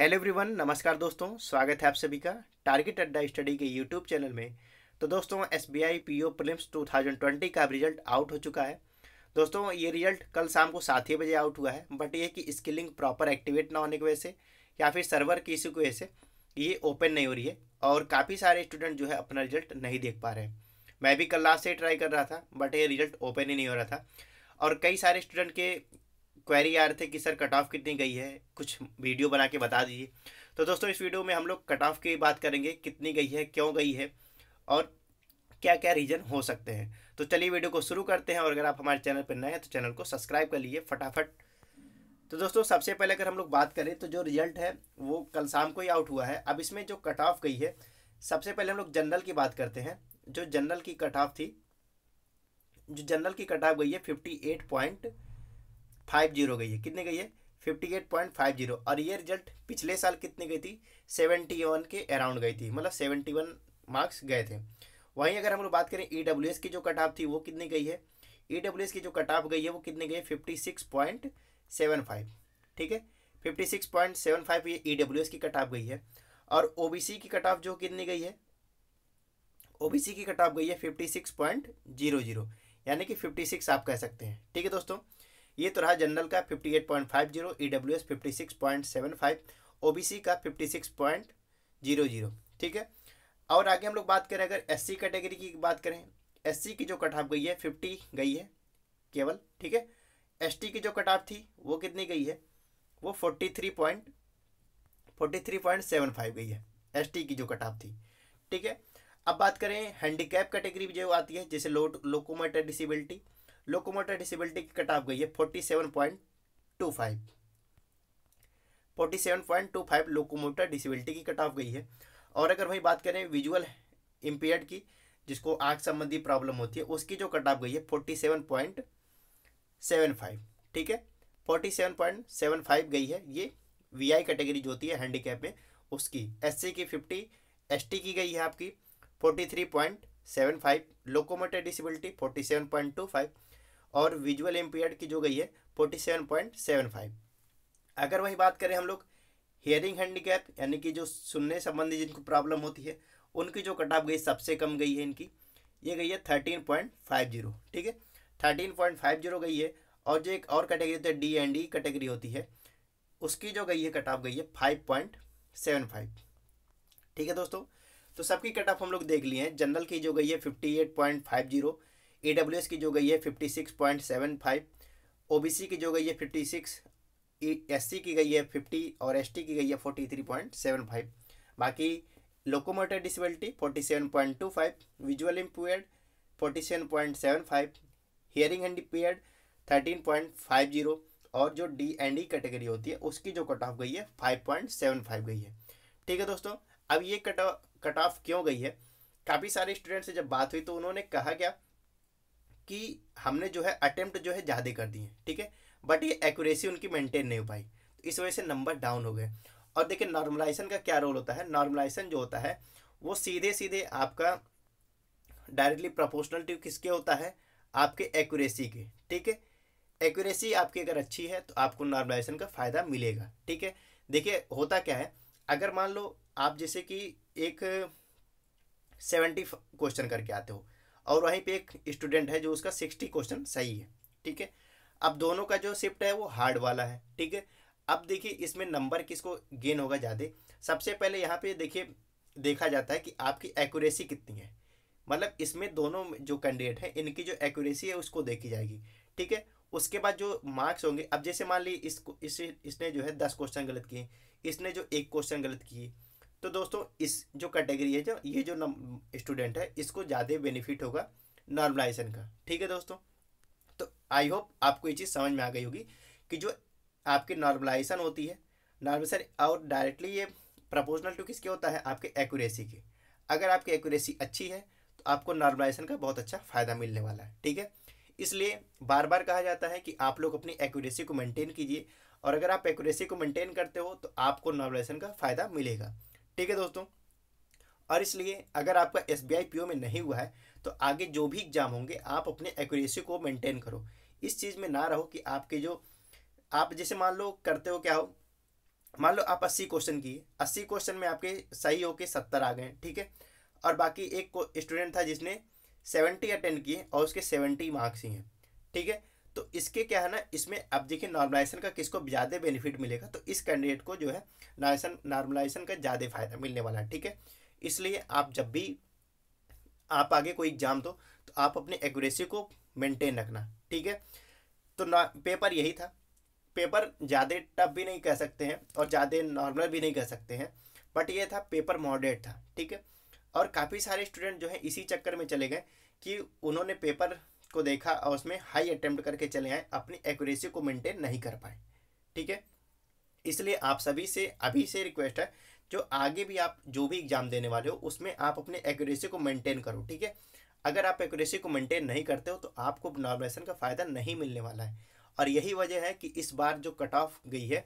hello everyone नमस्कार दोस्तों स्वागत है आप सभी का टारगेट अड्डा स्टडी के यूट्यूब चैनल में तो दोस्तों S B I P O prelims two thousand twenty का रिजल्ट आउट हो चुका है दोस्तों ये रिजल्ट कल शाम को सात ही बजे आउट हुआ है बट ये कि इसकी लिंक प्रॉपर एक्टिवेट ना होने की वजह से या फिर सर्वर की इसी की वजह से ये ओपन नहीं हो रही है और काफ़ी सारे स्टूडेंट जो है अपना रिजल्ट नहीं देख पा रहे हैं मैं भी कल लास्ट से ट्राई कर रहा था बट ये रिजल्ट ओपन ही नहीं हो रहा था और कई सारे स्टूडेंट के क्वेरी आ रहे थे कि सर कट ऑफ कितनी गई है कुछ वीडियो बना के बता दीजिए तो दोस्तों इस वीडियो में हम लोग कट ऑफ की बात करेंगे कितनी गई है क्यों गई है और क्या क्या रीज़न हो सकते हैं तो चलिए वीडियो को शुरू करते हैं और अगर आप हमारे चैनल पर नए हैं तो चैनल को सब्सक्राइब कर लीजिए फटाफट तो दोस्तों सबसे पहले अगर हम लोग बात करें तो जो रिजल्ट है वो कल शाम को ही आउट हुआ है अब इसमें जो कट ऑफ गई है सबसे पहले हम लोग जनरल की बात करते हैं जो जनरल की कट ऑफ थी जो जनरल की कट ऑफ गई है fifty eight point five zero गई है कितने गई है fifty eight point five zero और ये रिजल्ट पिछले साल कितने गई थी सेवेंटी वन के अराउंड गई थी मतलब सेवेंटी वन मार्क्स गए थे वहीं अगर हम लोग बात करें ई डब्ल्यू एस की जो कट ऑफ थी वो कितनी गई है ई डब्ल्यू एस की जो कट ऑफ गई है वो कितनी गई है fifty six point seven five ठीक है fifty six point seven five ये ई डब्ल्यू एस की कट ऑफ गई है और ओ बी सी की कट ऑफ जो कितनी गई है ओ बी सी की कट ऑफ गई है fifty six point zero zero यानी कि फिफ्टी सिक्स आप कह सकते हैं ठीक है दोस्तों ये तो रहा जनरल का 58.50 ईडब्ल्यूएस 56.75 ओबीसी का 56.00 ठीक है और आगे हम लोग बात करें अगर सी कैटेगरी की बात करें सी की जो कट ऑफ गई है फिफ्टी गई है केवल ठीक है टी की जो कट ऑफ थी वो कितनी गई है वो forty three point forty three point seven five गई है टी की जो कट ऑफ थी ठीक है अब बात करें हैंडीकैप कैटेगरी जो आती है जैसे लोकोमोटर डिसेबिलिटी लोकोमोटर डिसेबिलिटी की कट ऑफ गई है forty seven point two five forty seven point two five locomotor disability की कट ऑफ गई है और अगर वही बात करें विजुअल इम्पेयर्ड की जिसको आँख संबंधी प्रॉब्लम होती है उसकी जो कट ऑफ गई है forty seven point seven five ठीक है forty seven point seven five गई है ये वी आई कैटेगरी जो होती है हैंडीकैप में उसकी एस सी की फिफ्टी एस टी की गई है आपकी forty three point seven five locomotor disability forty seven point two five और विजुअल एम्पेयर की जो गई है forty seven point seven five अगर वही बात करें हम लोग हेयरिंग हैंडीकैप यानी कि जो सुनने संबंधी जिनको प्रॉब्लम होती है उनकी जो कट ऑफ गई सबसे कम गई है इनकी ये गई है थर्टीन पॉइंट फाइव जीरो ठीक है थर्टीन पॉइंट फाइव जीरो गई है और जो एक और कैटेगरी होती है डी एंड ई कैटेगरी होती है उसकी जो गई है कट ऑफ गई है फाइव पॉइंट सेवन फाइव ठीक है दोस्तों तो सबकी कट ऑफ हम लोग देख लिए हैं जनरल की जो गई है fifty eight point five zero A की जो गई है fifty six point seven five O B C की जो गई है फिफ्टी सिक्स एस सी की गई है फिफ्टी और एस टी की गई है forty three point seven five बाकी locomotor disability forty seven point two five visual impaired forty seven point seven five hearing and thirteen point five zero और जो डी एंड ई कैटेगरी होती है उसकी जो कट ऑफ गई है five point seven five गई है ठीक है दोस्तों अब ये कट ऑफ कट ऑफ क्यों गई है काफ़ी सारे स्टूडेंट से जब बात हुई तो उन्होंने कहा क्या कि हमने जो है अटेम्प्ट जो है ज़्यादा कर दिए ठीक है बट ये एक्यूरेसी उनकी मेंटेन नहीं हो पाई तो इस वजह से नंबर डाउन हो गए और देखिए नॉर्मलाइजेशन का क्या रोल होता है नॉर्मलाइजेशन जो होता है वो सीधे सीधे आपका डायरेक्टली प्रोपोर्शनल टू किसके होता है आपके एक्यूरेसी के ठीक है एक्यूरेसी आपकी अगर अच्छी है तो आपको नॉर्मलाइजेशन का फ़ायदा मिलेगा ठीक है देखिए होता क्या है अगर मान लो आप जैसे कि एक सेवेंटी क्वेश्चन करके आते हो और वहीं पे एक स्टूडेंट है जो उसका सिक्सटी क्वेश्चन सही है ठीक है अब दोनों का जो शिफ्ट है वो हार्ड वाला है ठीक है अब देखिए इसमें नंबर किसको गेन होगा ज़्यादा सबसे पहले यहाँ पे देखिए देखा जाता है कि आपकी एक्यूरेसी कितनी है मतलब इसमें दोनों जो कैंडिडेट हैं इनकी जो एक्यूरेसी है उसको देखी जाएगी ठीक है उसके बाद जो मार्क्स होंगे अब जैसे मान लीजिए इसको इस, इसने जो है दस क्वेश्चन गलत किए इसने जो एक क्वेश्चन गलत किए तो दोस्तों इस जो कैटेगरी है जो ये जो स्टूडेंट है इसको ज़्यादा बेनिफिट होगा नॉर्मलाइजेशन का ठीक है दोस्तों तो आई होप आपको ये चीज़ समझ में आ गई होगी कि जो आपकी नॉर्मलाइजेशन होती है नॉर्मलाइजेशन और डायरेक्टली ये प्रपोजनल टू किसके होता है आपके एक्यूरेसी के अगर आपकी एक्यूरेसी अच्छी है तो आपको नॉर्मलाइजेशन का बहुत अच्छा फ़ायदा मिलने वाला है ठीक है इसलिए बार बार कहा जाता है कि आप लोग अपनी एक्यूरेसी को मेंटेन कीजिए और अगर आप एक्यूरेसी को मेंटेन करते हो तो आपको नॉर्मलाइजेशन का फ़ायदा मिलेगा ठीक है दोस्तों और इसलिए अगर आपका एस बी में नहीं हुआ है तो आगे जो भी एग्ज़ाम होंगे आप अपने एक्यूरेसी को मेंटेन करो इस चीज़ में ना रहो कि आपके जो आप जैसे मान लो करते हो क्या हो मान लो आप अस्सी क्वेश्चन किए अस्सी क्वेश्चन में आपके सही के सत्तर आ गए ठीक है और बाकी एक स्टूडेंट था जिसने सेवेंटी अटेंड किए और उसके सेवेंटी मार्क्स ही हैं ठीक है तो इसके क्या है ना इसमें अब देखिए नॉर्मलाइजेशन का किसको ज़्यादा बेनिफिट मिलेगा तो इस कैंडिडेट को जो है नॉर्मलाइजेशन नॉर्मलाइजेशन का ज़्यादा फायदा मिलने वाला है ठीक है इसलिए आप जब भी आप आगे कोई एग्ज़ाम दो तो आप अपने एक्यूरेसी को मेंटेन रखना ठीक है तो ना पेपर यही था पेपर ज़्यादा टफ भी नहीं कह सकते हैं और ज़्यादा नॉर्मल भी नहीं कह सकते हैं बट ये था पेपर मॉडरेट था ठीक है और काफ़ी सारे स्टूडेंट जो है इसी चक्कर में चले गए कि उन्होंने पेपर को देखा और उसमें हाई अटेम्प्ट करके चले आए अपनी एक्यूरेसी को मेंटेन नहीं कर पाए ठीक है इसलिए आप सभी से अभी से रिक्वेस्ट है जो आगे भी आप जो भी एग्ज़ाम देने वाले हो उसमें आप अपने एक्यूरेसी को मेंटेन करो ठीक है अगर आप एक्यूरेसी को मेंटेन नहीं करते हो तो आपको नॉर्मेशन का फ़ायदा नहीं मिलने वाला है और यही वजह है कि इस बार जो कट ऑफ गई है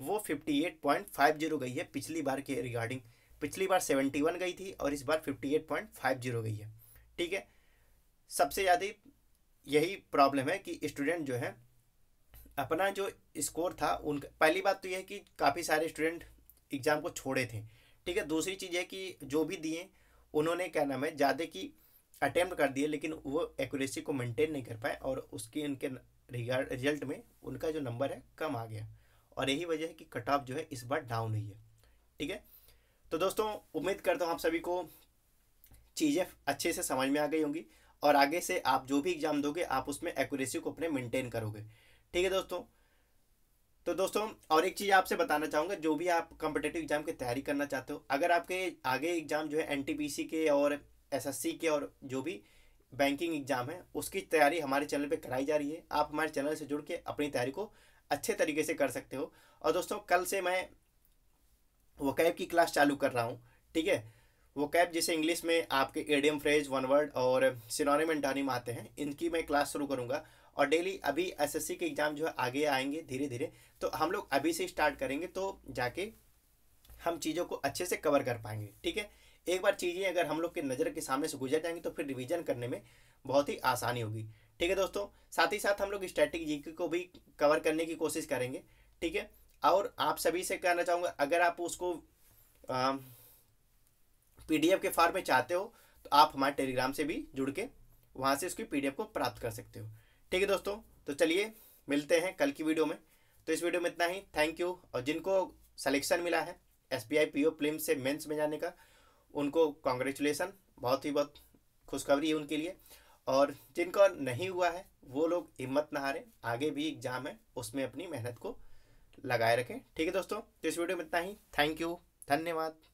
वो 58.50 गई है पिछली बार के रिगार्डिंग पिछली बार 71 गई थी और इस बार 58.50 गई है ठीक है सबसे ज़्यादा यही प्रॉब्लम है कि स्टूडेंट जो है अपना जो स्कोर था उनका पहली बात तो यह है कि काफ़ी सारे स्टूडेंट एग्ज़ाम को छोड़े थे ठीक है दूसरी चीज़ है कि जो भी दिए उन्होंने क्या नाम है ज़्यादा की अटैम्प्ट कर दिए लेकिन वो एक्यूरेसी को मेंटेन नहीं कर पाए और उसकी उनके रिगार्ड रिजल्ट में उनका जो नंबर है कम आ गया और यही वजह है कि कट ऑफ जो है इस बार डाउन हुई है ठीक है तो दोस्तों उम्मीद करता हूँ आप सभी को चीज़ें अच्छे से समझ में आ गई होंगी और आगे से आप जो भी एग्ज़ाम दोगे आप उसमें एक्यूरेसी को अपने मेंटेन करोगे ठीक है दोस्तों तो दोस्तों और एक चीज़ आपसे बताना चाहूँगा जो भी आप कॉम्पिटेटिव एग्ज़ाम की तैयारी करना चाहते हो अगर आपके आगे एग्ज़ाम जो है एन के और एस के और जो भी बैंकिंग एग्ज़ाम है उसकी तैयारी हमारे चैनल पर कराई जा रही है आप हमारे चैनल से जुड़ के अपनी तैयारी को अच्छे तरीके से कर सकते हो और दोस्तों कल से मैं वकैब की क्लास चालू कर रहा हूँ ठीक है वो कैब जिसे इंग्लिश में आपके एडियम फ्रेज वन वर्ड और सिनोनिम एंटानिम आते हैं इनकी मैं क्लास शुरू करूँगा और डेली अभी एसएससी के एग्ज़ाम जो है आगे आएंगे धीरे धीरे तो हम लोग अभी से स्टार्ट करेंगे तो जाके हम चीज़ों को अच्छे से कवर कर पाएंगे ठीक है एक बार चीज़ें अगर हम लोग के नज़र के सामने से गुजर जाएंगी तो फिर रिविजन करने में बहुत ही आसानी होगी ठीक है दोस्तों साथ ही साथ हम लोग स्टैटिक जी को भी कवर करने की कोशिश करेंगे ठीक है और आप सभी से कहना चाहूँगा अगर आप उसको आ, पीडीएफ के फॉर्म में चाहते हो तो आप हमारे टेलीग्राम से भी जुड़ के वहाँ से उसकी पीडीएफ को प्राप्त कर सकते हो ठीक है दोस्तों तो चलिए मिलते हैं कल की वीडियो में तो इस वीडियो में इतना ही थैंक यू और जिनको सलेक्शन मिला है S B I P O से मेंस में जाने का उनको कॉन्ग्रेचुलेसन बहुत ही बहुत खुशखबरी है उनके लिए और जिनका नहीं हुआ है वो लोग हिम्मत न हारें आगे भी एग्ज़ाम है उसमें अपनी मेहनत को लगाए रखें ठीक है दोस्तों तो इस वीडियो में इतना ही थैंक यू धन्यवाद